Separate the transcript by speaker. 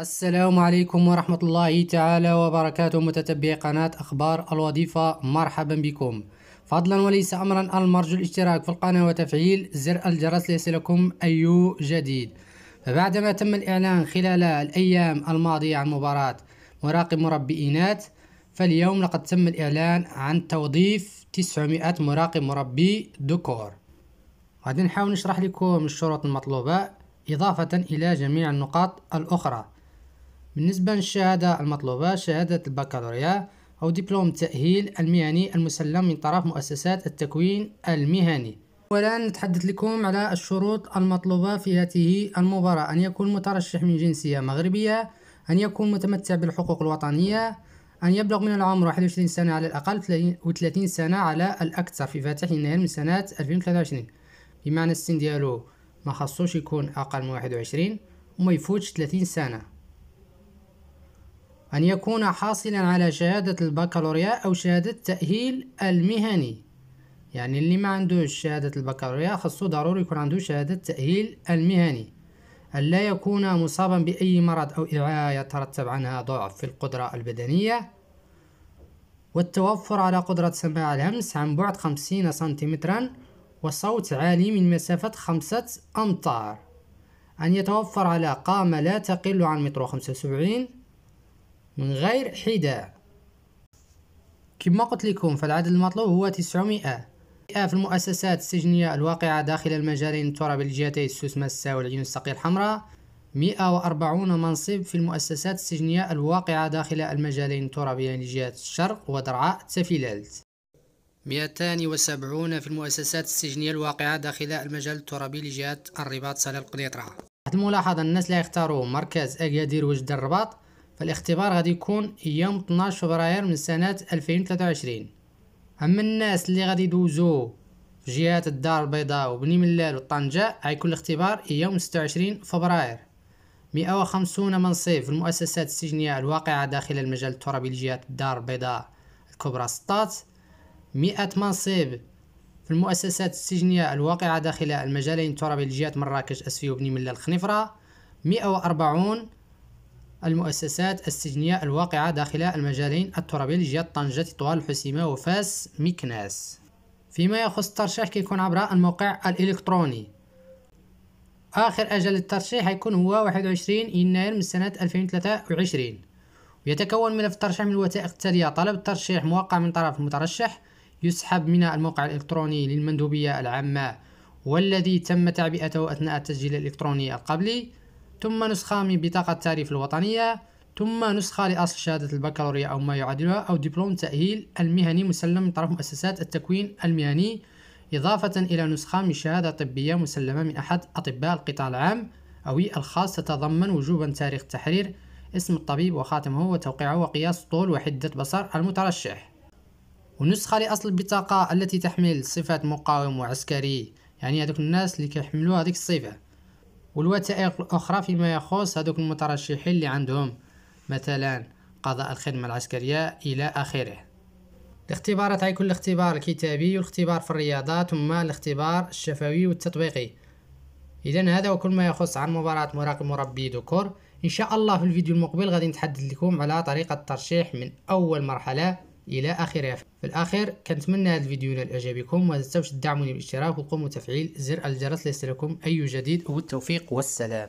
Speaker 1: السلام عليكم ورحمة الله تعالى وبركاته متتبعي قناة أخبار الوظيفة مرحبا بكم فضلا وليس أمرا المرجو الاشتراك في القناة وتفعيل زر الجرس ليصلكم أي جديد فبعدما تم الإعلان خلال الأيام الماضية عن مباراة مراقب مربئينات فاليوم لقد تم الإعلان عن توظيف 900 مراقب مربي ذكور غادي نحاول نشرح لكم الشروط المطلوبة إضافة إلى جميع النقاط الأخرى بالنسبة للشهادة المطلوبة شهادة البكالوريا أو دبلوم التأهيل المهني المسلم من طرف مؤسسات التكوين المهني أولا نتحدث لكم على الشروط المطلوبة في هذه المباراة أن يكون مترشح من جنسية مغربية أن يكون متمتع بالحقوق الوطنية أن يبلغ من العمر 21 سنة على الأقل و 30 سنة على الأكثر في فاتح يناير من سنة 2023 بمعنى السن ديالو ما خصوش يكون أقل من 21 وما يفوتش 30 سنة أن يكون حاصلا على شهادة البكالوريا أو شهادة التأهيل المهني يعني اللي ما عندوش شهادة البكالوريا خصو ضروري يكون عنده شهادة التأهيل المهني ألا يكون مصابا بأي مرض أو إعاية يترتب عنها ضعف في القدرة البدنية والتوفر على قدرة سماع الهمس عن بعد خمسين سنتيمترا وصوت عالي من مسافة خمسة أمتار أن يتوفر على قامة لا تقل عن متر وخمسة وسبعين من غير حداء كما قلت لكم فالعدد المطلوب هو 900 في المؤسسات السجنية الواقعة داخل المجالين الترابي لجهتي السوسمة الساوية والعين الصقيع الحمراء 140 منصب في المؤسسات السجنية الواقعة داخل المجالين الترابيين يعني لجهة الشرق ودرعاء تفيلالت 270 في المؤسسات السجنية الواقعة داخل المجال الترابي لجهة الرباط صالة القنيطرة الملاحظة الناس لا يختاروا مركز أكادير وجد الرباط فالاختبار غادي يكون يوم 12 فبراير من سنة 2023 أما الناس اللي غادي يدوزو في جهات الدار البيضاء وبني ملال وطنجة غيكون الاختبار يوم 26 فبراير 150 منصب في المؤسسات السجنية الواقعة داخل المجال الترابي لجهات الدار البيضاء الكبرى سطات 100 منصب في المؤسسات السجنية الواقعة داخل المجالين الترابي لجهات مراكش أسفي وبني ملال خنفرة 140 المؤسسات السجنية الواقعة داخل المجالين لجهة طنجة طوال الحسيمة وفاس مكناس فيما يخص الترشيح كيكون عبر الموقع الإلكتروني آخر أجل الترشيح هيكون هو 21 يناير من سنة 2023 ويتكون ملف الترشيح من الوثائق التالية طلب الترشيح موقع من طرف المترشح يسحب من الموقع الإلكتروني للمندوبية العامة والذي تم تعبئته أثناء التسجيل الإلكتروني القبلي ثم نسخة من بطاقة التعريف الوطنية ثم نسخة لأصل شهادة البكالوريا أو ما يعادلها أو دبلوم تأهيل المهني مسلم من طرف مؤسسات التكوين المهني إضافة إلى نسخة من شهادة طبية مسلمة من أحد أطباء القطاع العام أو الخاص تتضمن وجوبا تاريخ التحرير اسم الطبيب وخاتمه وتوقيعه وقياس طول وحدة بصر المترشح ونسخة لأصل البطاقة التي تحمل صفة مقاوم وعسكري يعني هذوك الناس اللي كيحملوا هذيك الصفة والوثائق الأخرى فيما يخص هذوك المترشحين اللي عندهم مثلا قضاء الخدمة العسكرية إلى آخره الاختبارات غيكون الاختبار الكتابي والاختبار في الرياضة ثم الاختبار الشفوي والتطبيقي إذا هذا وكل ما يخص عن مباراة مراقب مربي ذكور إن شاء الله في الفيديو المقبل غادي نتحدث لكم على طريقة الترشيح من أول مرحلة الى اخره في الاخير كنتمنى هذا الفيديو ينال اعجابكم ولا تنساوش تدعموني بالاشتراك وقوموا تفعيل زر الجرس ليصلكم اي جديد والتوفيق والسلام